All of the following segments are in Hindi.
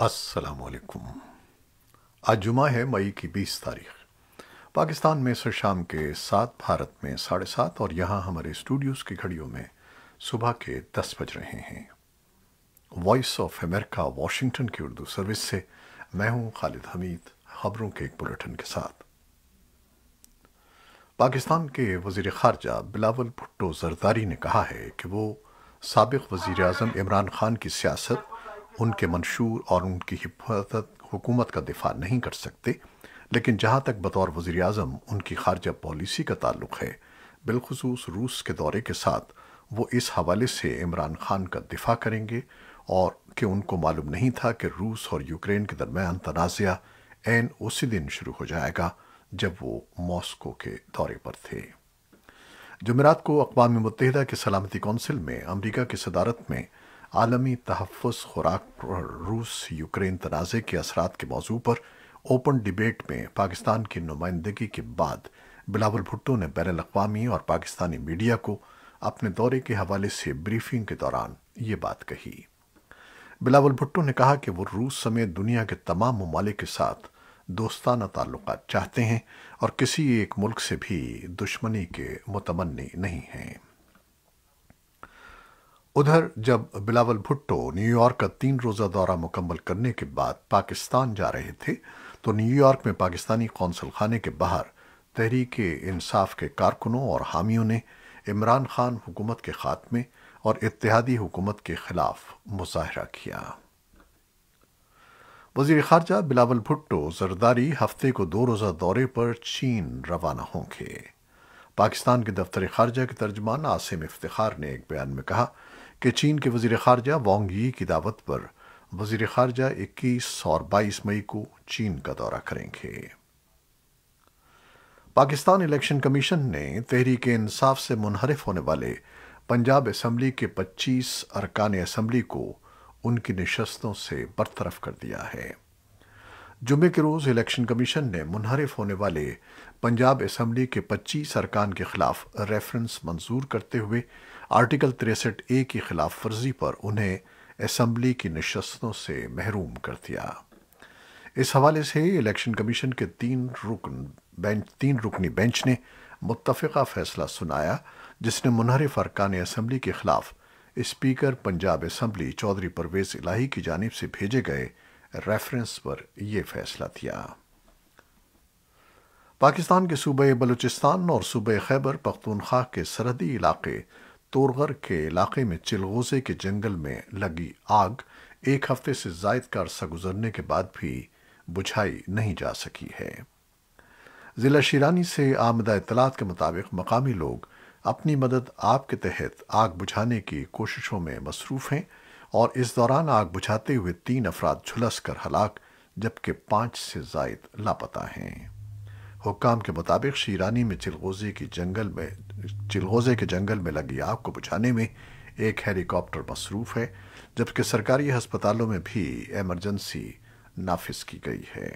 वालेकुम आज जुमा है मई की बीस तारीख पाकिस्तान में सर शाम के सात भारत में साढ़े सात और यहाँ हमारे स्टूडियोज़ की घड़ियों में सुबह के दस बज रहे हैं वॉइस ऑफ अमेरिका वॉशिंगटन की उर्दू सर्विस से मैं हूँ खालिद हमीद खबरों के एक बुलेटिन के साथ पाकिस्तान के वजीर खारजा बिलावल भुट्टो जरदारी ने कहा है कि वो सबक वज़ी अजम इमरान खान की सियासत उनके मंशूर और उनकी हिफाजत हुकूमत का दिफा नहीं कर सकते लेकिन जहां तक बतौर वज़ी अजम उनकी खारजा पॉलिसी का ताल्लुक है बिलखसूस रूस के दौरे के साथ वो इस हवाले से इमरान खान का दिफा करेंगे और कि उनको मालूम नहीं था कि रूस और यूक्रेन के दरमियान तनाज़ा एन उसी दिन शुरू हो जाएगा जब वो मॉस्को के दौरे पर थे जमेरात को अकवा मुतहदा के सलामती कौंसिल में अमरीका की सदारत में आलमी तहफ़ खुराक रूस यूक्रेन तनाज़े के असरात के मौजू पर ओपन डिबेट में पाकिस्तान की नुमाइंदगी के बाद बिलावल भुट्टो ने बैन अवी और पाकिस्तानी मीडिया को अपने दौरे के हवाले से ब्रीफिंग के दौरान ये बात कही बिलावल भुट्टो ने कहा कि वह रूस समेत दुनिया के तमाम ममालिक के साथ दोस्ताना ताल्लुकात चाहते हैं और किसी एक मुल्क से भी दुश्मनी के मुतमन्नी नहीं हैं उधर जब बिलावल भुट्टो न्यूयॉर्क का तीन रोज़ा दौरा मुकम्मल करने के बाद पाकिस्तान जा रहे थे तो न्यूयॉर्क में पाकिस्तानी कौंसल खाने के बाहर तहरीक इंसाफ के कारकुनों और हामियों ने इमरान खान हुकूमत के ख़ात्मे और इतिहादी हुकूमत के ख़िलाफ़ मुजाहरा किया वजीर खारजा बिलावल भुट्टो जरदारी हफ्ते को दो रोज़ा दौरे पर चीन रवाना होंगे पाकिस्तान के दफ्तर खारजा के तर्जमान आसिम इफ्तार ने एक बयान में कहा कि चीन के वजीर खारजा वांग यी की दावत पर वजीर खारजा 21 और 22 मई को चीन का दौरा करेंगे पाकिस्तान इलेक्शन कमीशन ने तहरीक इंसाफ से मुनहरफ होने वाले पंजाब असम्बली के 25 अरकान असम्बली को उनकी नशस्तों से बरतरफ कर दिया है जुमे के रोज़ इलेक्शन कमीशन ने मुनहरफ होने वाले पंजाब असम्बली के 25 अरकान के खिलाफ रेफरेंस मंजूर करते हुए आर्टिकल तिरसठ ए की खिलाफ वर्जी पर उन्हें असम्बली की नशस्तों से महरूम कर दिया इस हवाले से इलेक्शन कमीशन के तीन रुकन बेंच तीन रुकनी बेंच ने मुतफ़ा फैसला सुनाया जिसने मुनहरफ अरकान असम्बली के ख़िलाफ़ स्पीकर पंजाब असम्बली चौधरी परवेज़ इलाही की जानब से भेजे गए रेफरेंस पर यह फैसला दिया पाकिस्तान के सूबे बलूचिस्तान और सूबे खैबर पख्तूनख्वा के सरहदी इलाके तोरगर के इलाके में चिलगोजे के जंगल में लगी आग एक हफ्ते से जायद का अरसा गुजरने के बाद भी बुझाई नहीं जा सकी है ज़िला शिरानी से आमदा इतलात के मुताबिक मकामी लोग अपनी मदद आपके तहत आग बुझाने की कोशिशों में मसरूफ़ हैं और इस दौरान आग बुझाते हुए तीन अफराद झुलस कर हलाक जबकि पांच से जायद लापता हैं हुक्म के मुताबिक शीरानी में चिलगोजे की जंगल में चिलगोजे के जंगल में लगी आग को बुझाने में एक हेलीकॉप्टर मसरूफ़ है जबकि सरकारी अस्पतालों में भी एमरजेंसी नाफिज की गई है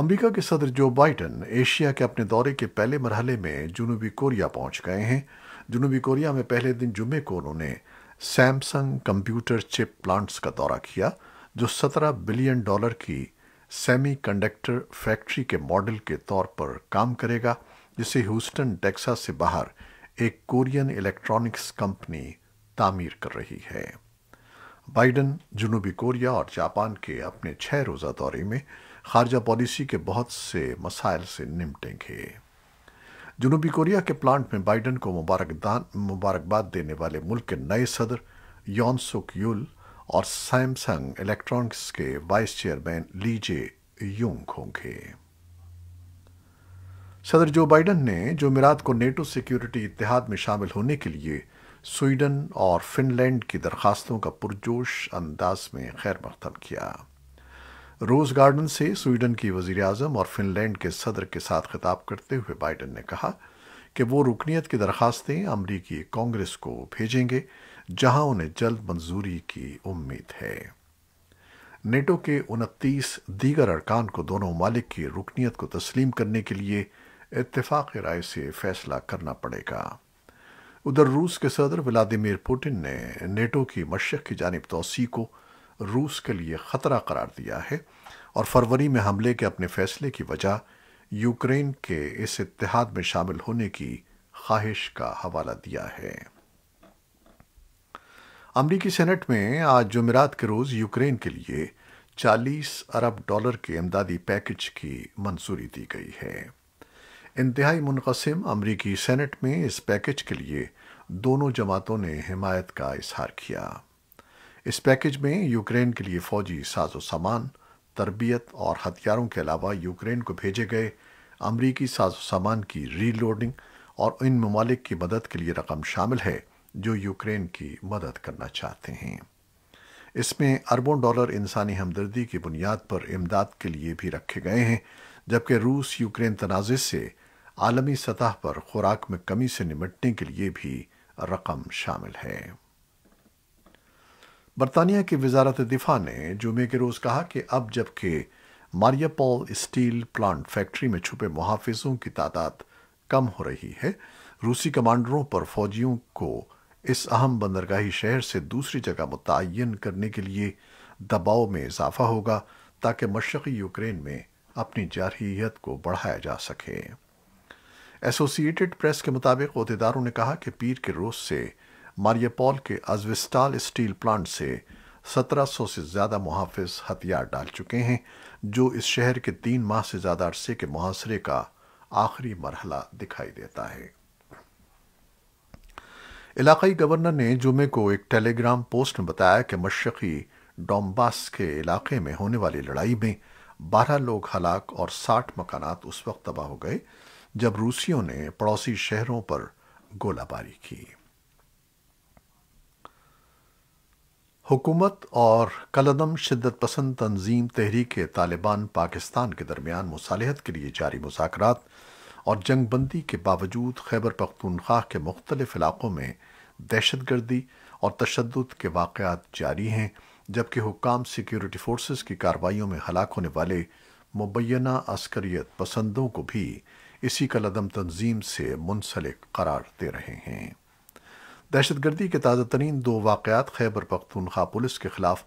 अमरीका के सदर जो बाइडन एशिया के अपने दौरे के पहले मरहले में जुनूबी कोरिया पहुंच गए हैं जुनूबी कोरिया में पहले दिन जुमे को उन्होंने सैमसंग कंप्यूटर चिप प्लांट्स का दौरा किया जो 17 बिलियन डॉलर की सेमीकंडक्टर फैक्ट्री के मॉडल के तौर पर काम करेगा जिसे ह्यूस्टन टेक्सा से बाहर एक कोरियन इलेक्ट्रॉनिक्स कंपनी तामीर कर रही है बाइडन जुनूबी कोरिया और जापान के अपने छह रोज़ा दौरे में खारजा पॉलिसी के बहुत से मसाइल से निपटेंगे जुनूबी कोरिया के प्लांट में बाइडन को मुबारकबाद देने वाले मुल्क के नए सदर योनसुक यूल और सैमसंग इलेक्ट्रॉनिक्स के वाइस चेयरमैन लीजे यूंग होंगे सदर जो बाइडन ने जुमेरात को नेटो सिक्योरिटी इतिहाद में शामिल होने के लिए स्वीडन और फिनलैंड की दरखास्तों का पुरजोश अंदाज में खैर मकदम किया रोज गार्डन से स्वीडन की वजीर अजम और फिनलैंड के सदर के साथ खिताब करते हुए बाइडन ने कहा कि वो रुकनीत की दरखास्तें अमरीकी कांग्रेस को भेजेंगे जहां उन्हें जल्द मंजूरी की उम्मीद है नेटो के उनतीस दीगर अरकान को दोनों ममालिक की रुकनीत को तस्लीम करने के लिए इतफाक राय से फैसला करना पड़ेगा उधर रूस के सदर व्लादिमिर पुटिन ने नेटो की मशक की जानब तोसी को रूस के लिए ख़तरा करार दिया है और फरवरी में हमले के अपने फैसले की वजह यूक्रेन के इस इतिहाद में शामिल होने की ख्वाहिश का हवाला दिया है अमरीकी सेनेट में आज जुमेरात के रोज़ यूक्रेन के लिए 40 अरब डॉलर के इमदादी पैकेज की मंजूरी दी गई है इंतहाई मुनकसम अमरीकी सेनेट में इस पैकेज के लिए दोनों जमातों ने हिमायत का इजहार किया इस पैकेज में यूक्रेन के लिए फौजी साजो सामान तरबियत और हथियारों के अलावा यूक्रेन को भेजे गए अमरीकी साजो सामान की रीलोडिंग और इन ममालिक की मदद के लिए रकम शामिल है जो यूक्रेन की मदद करना चाहते हैं इसमें अरबों डॉलर इंसानी हमदर्दी की बुनियाद पर इमदाद के लिए भी रखे गए हैं जबकि रूस यूक्रेन तनाज से आलमी सतह पर खुराक में कमी से निमटने के लिए भी रकम शामिल है बरतानिया की वजारत दिफा ने जुमे के रोज़ कहा कि अब जबकि मारियापोल स्टील प्लांट फैक्ट्री में छुपे मुहाफिजों की तादाद कम हो रही है रूसी कमांडरों पर फौजियों को इस अहम बंदरगाही शहर से दूसरी जगह मुतन करने के लिए दबाव में इजाफा होगा ताकि मशरक़ी यूक्रेन में अपनी जारहीत को बढ़ाया जा सके एसोसिएटेड प्रेस के मुताबिक अहदेदारों ने कहा कि पीर के रोज से मारियापॉल के अजविस्टाल स्टील प्लांट से 1700 से ज़्यादा मुहाफ़ हथियार डाल चुके हैं जो इस शहर के तीन माह से ज़्यादा अरसे के मुहासरे का आखिरी मरहला दिखाई देता है इलाकई गवर्नर ने जुमे को एक टेलीग्राम पोस्ट में बताया कि मशरकी डोम्बास के इलाके में होने वाली लड़ाई में बारह लोग हलाक और साठ मकानात उस वक्त तबाह हो गए जब रूसियों ने पड़ोसी शहरों पर गोलाबारी की हुकूमत और कलदम शिद्दत पसंद तंजीम तहरीक तालिबान पाकिस्तान के दरमियान मुसालहत के लिए जारी मुजाकरात और जंगबंदी के बावजूद खैबर पख्तूनख्वा के मुख्तलिफ इलाक़ों में दहशत गर्दी और तशद के वाक़ात जारी हैं जबकि हुकाम सिक्योरिटी फोर्सेस की कार्रवाइयों में हलाक होने वाले मुबैना अस्करियत पसंदों को भी इसी कलदम तंजीम से मुंसलिक करार दे रहे हैं दहशतगर्दी के ताज़ा तरीन दो वाकत खैबर पख्तूनख्वा पुलिस के ख़िलाफ़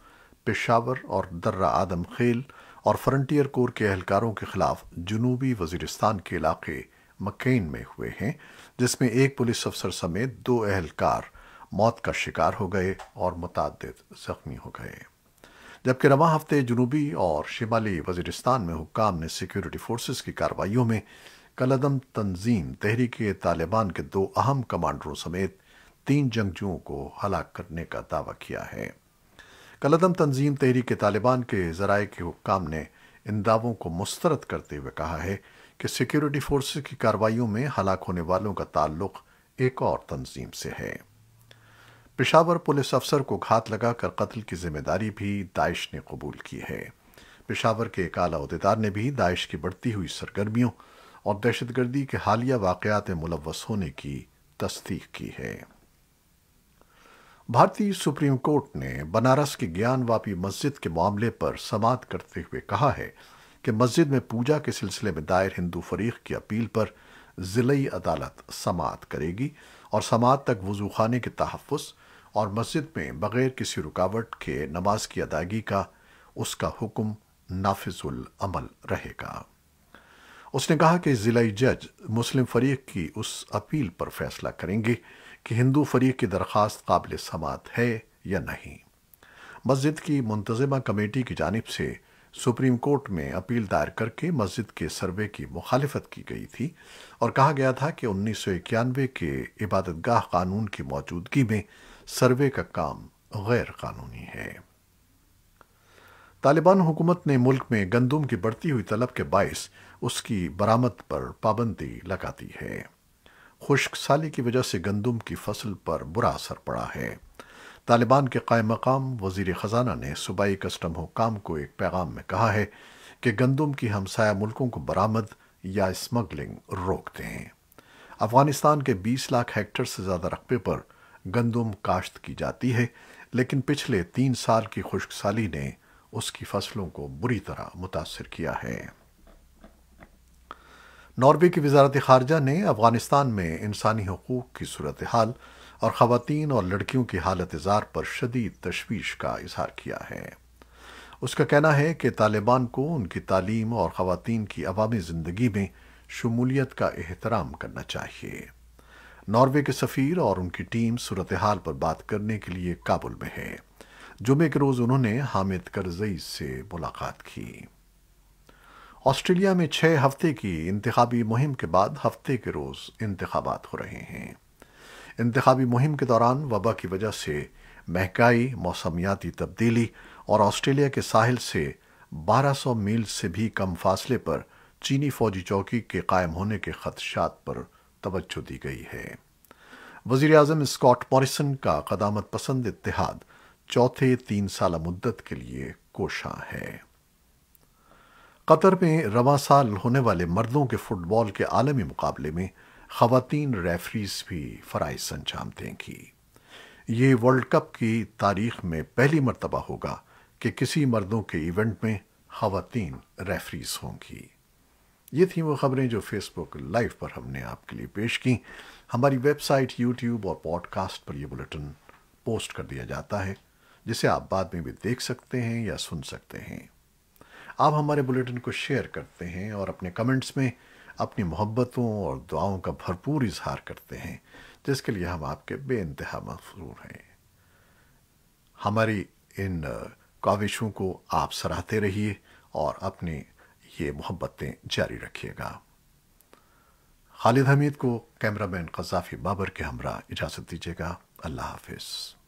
पेशावर और दर्रा आदम खेल और फ्रंटियर कोर के एहलकारों के ख़िलाफ़ जनूबी वजीरस्तान के इलाके मकेन में हुए हैं जिसमें एक पुलिस अफसर समेत दो अहलकार मौत का शिकार हो गए और मुतद जख्मी हो गए जबकि रवा हफ्ते जनूबी और शिमाली वजीरिस्तान में हुकाम ने सिक्योरिटी फोर्सेस की कार्रवाइयों में कलदम तंजीम तहरीक तालिबान के दो अहम कमांडरों समेत तीन जंगजुओं को हलाक करने का दावा किया है कलदम तंजीम तहरीक तालिबान के जराए के हुकाम ने इन दावों को मुस्तरद करते हुए कहा है कि सिक्योरिटी फोर्सेस की कार्रवाइयों में हलाक होने वालों का ताल्लुक एक और तंजीम से है पिशावर पुलिस अफसर को घात लगाकर कत्ल की जिम्मेदारी भी दाइश ने कबूल की है पिशावर के एक आला अहदेदार ने भी दाइश की बढ़ती हुई सरगर्मियों और दहशतगर्दी के हालिया वाकयात मुलवस होने की तस्दीक की है भारतीय सुप्रीम कोर्ट ने बनारस की ज्ञानवापी मस्जिद के मामले पर समात करते हुए कहा है कि मस्जिद में पूजा के सिलसिले में दायर हिंदू फरीक की अपील पर ज़िलई अदालत समात करेगी और समात तक वजू खाने के तहफ़ और मस्जिद में बग़ैर किसी रुकावट के नमाज की अदायगी का उसका हुक्म नाफिजुल अमल रहेगा उसने कहा कि ज़िलाई जज मुस्लिम फरीक की उस अपील पर फैसला करेंगे कि हिंदू फरीक की दरख्वास्त काबिल समात है या नहीं मस्जिद की मुंतजमा कमेटी की जानब से सुप्रीम कोर्ट में अपील दायर करके मस्जिद के सर्वे की मुखालफत की गई थी और कहा गया था कि उन्नीस सौ इक्यानवे के इबादतगाह कानून की मौजूदगी में सर्वे का काम गैर कानूनी है तालिबान हुकूमत ने मुल्क में गंदम की बढ़ती हुई तलब के बायस उसकी बरामद पर पाबंदी लगा दी है साली की वजह से गंदम की फसल पर बुरा असर पड़ा है तालिबान के कायम मकाम वजीर ख़जाना ने सूबाई कस्टम हुकाम को एक पैगाम में कहा है कि गंदम की हमसाया मुल्कों को बरामद या स्मगलिंग रोक दें अफगानिस्तान के 20 लाख हेक्टेयर से ज़्यादा रकबे पर गंदम काश्त की जाती है लेकिन पिछले तीन साल की साली ने उसकी फसलों को बुरी तरह मुतासर किया है नॉर्वे की वजारत खारजा ने अफगानिस्तान में इंसानी हकूक़ की सूरत हाल और खातन और लड़कियों की हालत इजार पर शदीद तशवीश का इजहार किया है उसका कहना है कि तालिबान को उनकी तालीम और खातन की अवामी ज़िंदगी में शमूलियत का एहतराम करना चाहिए नॉर्वे के सफ़ीर और उनकी टीम सूरत हाल पर बात करने के लिए काबुल में है जुमे के रोज़ उन्होंने हामिद करजई से मुलाकात की ऑस्ट्रेलिया में छः हफ्ते की इंतबी मुहिम के बाद हफ्ते के रोज़ इंतबात हो रहे हैं इंतबी मुहिम के दौरान वबा की वजह से महकाई मौसमियाती तब्दीली और ऑस्ट्रेलिया के साहिल से 1200 मील से भी कम फासले पर चीनी फौजी चौकी के कायम होने के खदशात पर तवज्जो दी गई है वजीर अजम स्कॉट मॉरिसन का कदामत पसंद इतिहाद चौथे तीन साल मुद्दत के लिए कोशा है कतर में रवा साल होने वाले मर्दों के फुटबॉल के आलमी मुकाबले में खातन रेफरीज भी फ़राइज अंजाम देंगी ये वर्ल्ड कप की तारीख में पहली मरतबा होगा कि किसी मर्दों के इवेंट में खातन रेफरीज होंगी ये थी वो खबरें जो फेसबुक लाइव पर हमने आपके लिए पेश की हमारी वेबसाइट यूट्यूब और पॉडकास्ट पर यह बुलेटिन पोस्ट कर दिया जाता है जिसे आप बाद में भी देख सकते हैं या सुन सकते हैं आप हमारे बुलेटिन को शेयर करते हैं और अपने कमेंट्स में अपनी मोहब्बतों और दुआओं का भरपूर इजहार करते हैं जिसके लिए हम आपके बे मफरूर हैं हमारी इन काविशों को आप सराहते रहिए और अपनी ये मोहब्बतें जारी रखिएगा खालिद हमीद को कैमरामैन कजाफी बाबर के हमरा इजाज़त दीजिएगा अल्लाह हाफिज़